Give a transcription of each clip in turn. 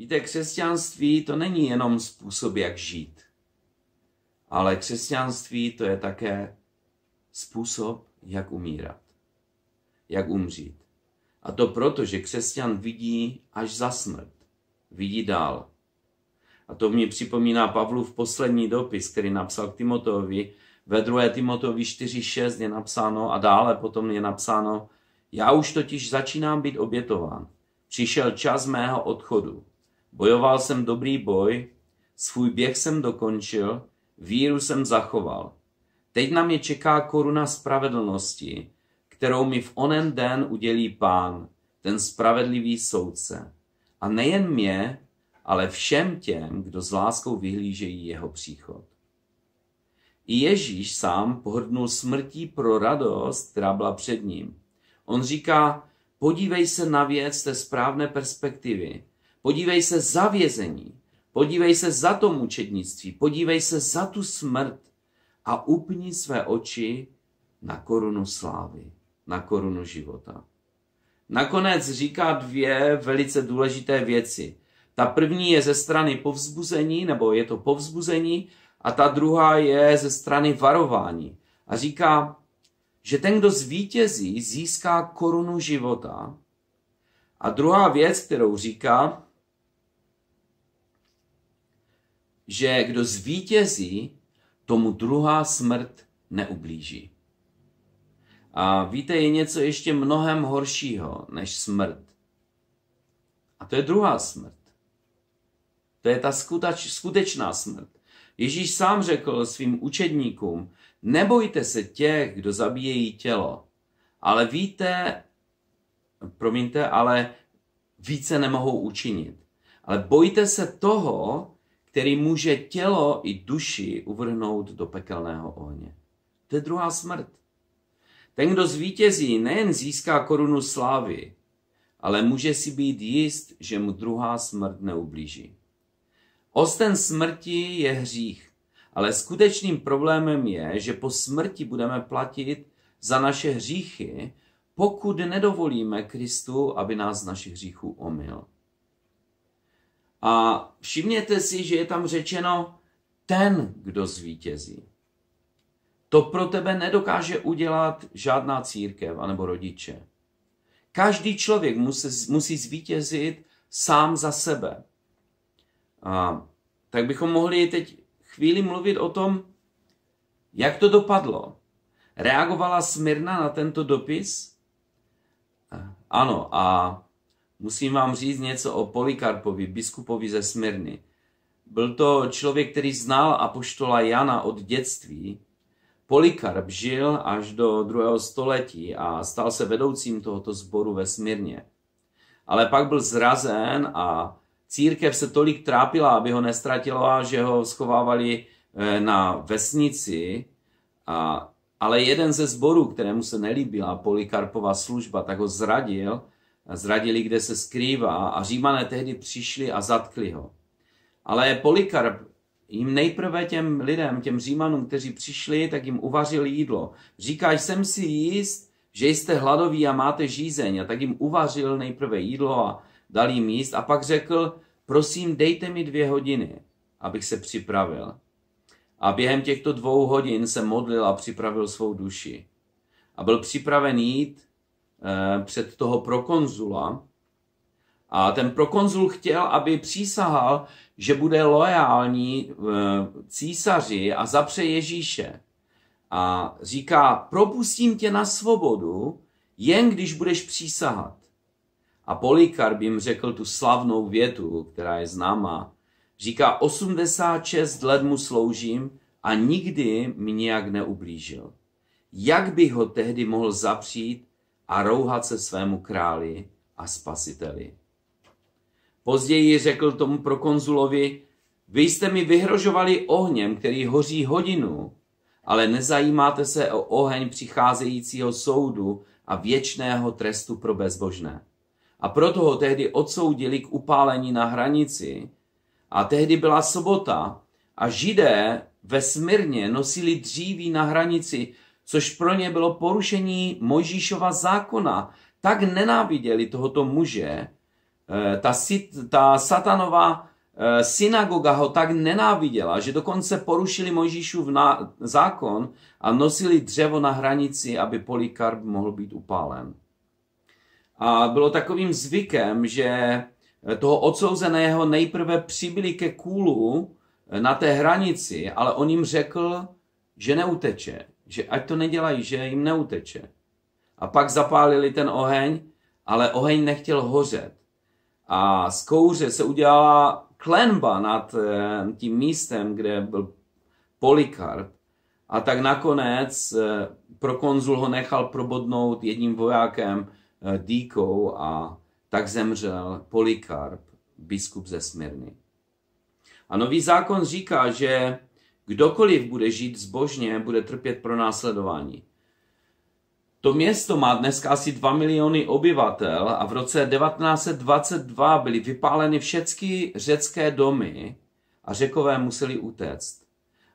Víte, křesťanství to není jenom způsob, jak žít, ale křesťanství to je také způsob, jak umírat, jak umřít. A to proto, že křesťan vidí až za smrt, vidí dál. A to mě připomíná Pavlu v poslední dopis, který napsal k Timotovi. Ve 2. Timotovi 4.6 je napsáno a dále potom je napsáno, já už totiž začínám být obětován. Přišel čas mého odchodu. Bojoval jsem dobrý boj, svůj běh jsem dokončil, víru jsem zachoval. Teď na mě čeká koruna spravedlnosti, kterou mi v onen den udělí pán, ten spravedlivý soudce. A nejen mě, ale všem těm, kdo s láskou vyhlížejí jeho příchod. I Ježíš sám pohrdnul smrtí pro radost, která byla před ním. On říká, podívej se na věc té správné perspektivy podívej se za vězení, podívej se za to mučednictví, podívej se za tu smrt a upni své oči na korunu slávy, na korunu života. Nakonec říká dvě velice důležité věci. Ta první je ze strany povzbuzení, nebo je to povzbuzení, a ta druhá je ze strany varování. A říká, že ten, kdo zvítězí, získá korunu života. A druhá věc, kterou říká, že kdo zvítězí, tomu druhá smrt neublíží. A víte, je něco ještě mnohem horšího než smrt. A to je druhá smrt. To je ta skutač, skutečná smrt. Ježíš sám řekl svým učedníkům, nebojte se těch, kdo zabíjejí tělo, ale víte, promiňte, ale více nemohou učinit. Ale bojte se toho, který může tělo i duši uvrhnout do pekelného ohně. To je druhá smrt. Ten, kdo zvítězí, nejen získá korunu slávy, ale může si být jist, že mu druhá smrt neublíží. Osten smrti je hřích, ale skutečným problémem je, že po smrti budeme platit za naše hříchy, pokud nedovolíme Kristu, aby nás z našich hříchů omyl. A všimněte si, že je tam řečeno ten, kdo zvítězí. To pro tebe nedokáže udělat žádná církev anebo rodiče. Každý člověk musí, musí zvítězit sám za sebe. A, tak bychom mohli teď chvíli mluvit o tom, jak to dopadlo. Reagovala Smirna na tento dopis? Eh, ano, a Musím vám říct něco o Polikarpovi, biskupovi ze Smyrny. Byl to člověk, který znal apoštola Jana od dětství. Polikarp žil až do druhého století a stal se vedoucím tohoto sboru ve Smyrně. Ale pak byl zrazen a církev se tolik trápila, aby ho nestratila, že ho schovávali eh, na vesnici. A, ale jeden ze sborů, kterému se nelíbila Polikarpova služba, tak ho zradil – zradili, kde se skrývá a římané tehdy přišli a zatkli ho. Ale Polikarp jim nejprve těm lidem, těm římanům, kteří přišli, tak jim uvařil jídlo. Říká, jsem si jíst, že jste hladoví a máte žízeň. A tak jim uvařil nejprve jídlo a dal jim jíst a pak řekl, prosím, dejte mi dvě hodiny, abych se připravil. A během těchto dvou hodin se modlil a připravil svou duši. A byl připraven jít Eh, před toho prokonzula. A ten prokonzul chtěl, aby přísahal, že bude loajální eh, císaři a zapře Ježíše. A říká, propustím tě na svobodu, jen když budeš přísahat. A by jim řekl tu slavnou větu, která je známá. Říká, 86 let mu sloužím a nikdy mi nijak neublížil. Jak bych ho tehdy mohl zapřít a rouhat se svému králi a spasiteli. Později řekl tomu prokonzulovi, vy jste mi vyhrožovali ohněm, který hoří hodinu, ale nezajímáte se o oheň přicházejícího soudu a věčného trestu pro bezbožné. A proto ho tehdy odsoudili k upálení na hranici. A tehdy byla sobota a židé ve Smyrně nosili dříví na hranici, což pro ně bylo porušení Mojžíšova zákona. Tak nenáviděli tohoto muže, eh, ta, ta satanová eh, synagoga ho tak nenáviděla, že dokonce porušili Mojžíšův zákon a nosili dřevo na hranici, aby Polikarp mohl být upálen. A bylo takovým zvykem, že eh, toho odsouzeného nejprve přibili ke kůlu na té hranici, ale on jim řekl, že neuteče, že ať to nedělají, že jim neuteče. A pak zapálili ten oheň, ale oheň nechtěl hořet. A z kouře se udělala klenba nad eh, tím místem, kde byl Polikarp. A tak nakonec eh, prokonzul ho nechal probodnout jedním vojákem eh, dýkou a tak zemřel Polikarp, biskup ze Smirny. A nový zákon říká, že Kdokoliv bude žít zbožně, bude trpět pro následování. To město má dneska asi 2 miliony obyvatel a v roce 1922 byly vypáleny všechny řecké domy a řekové museli utéct.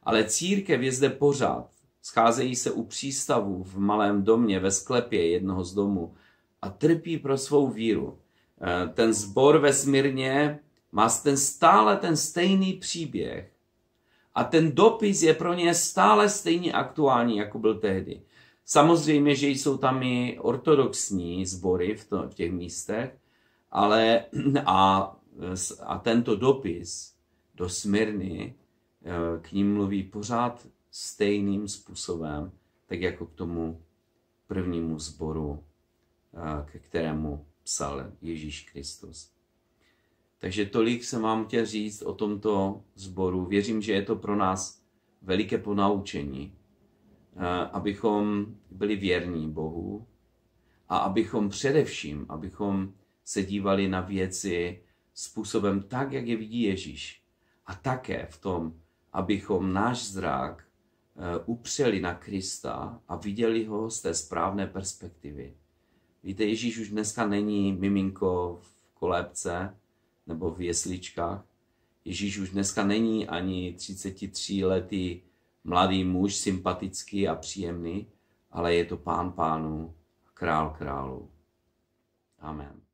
Ale církev je zde pořád. Scházejí se u přístavu v malém domě ve sklepě jednoho z domů a trpí pro svou víru. Eh, ten zbor ve Smírně má ten stále ten stejný příběh a ten dopis je pro ně stále stejně aktuální, jako byl tehdy. Samozřejmě, že jsou tam i ortodoxní sbory v, to, v těch místech, ale a, a tento dopis do Smirny eh, k ním mluví pořád stejným způsobem, tak jako k tomu prvnímu sboru, eh, ke kterému psal Ježíš Kristus. Takže tolik jsem vám chtěl říct o tomto sboru. Věřím, že je to pro nás veliké ponaučení, eh, abychom byli věrní Bohu a abychom především, abychom se dívali na věci způsobem tak, jak je vidí Ježíš. A také v tom, abychom náš zrak eh, upřeli na Krista a viděli ho z té správné perspektivy. Víte, Ježíš už dneska není miminko v kolébce, nebo v jesličkách. Ježíš už dneska není ani 33-letý mladý muž, sympatický a příjemný, ale je to pán pánů, král králů. Amen.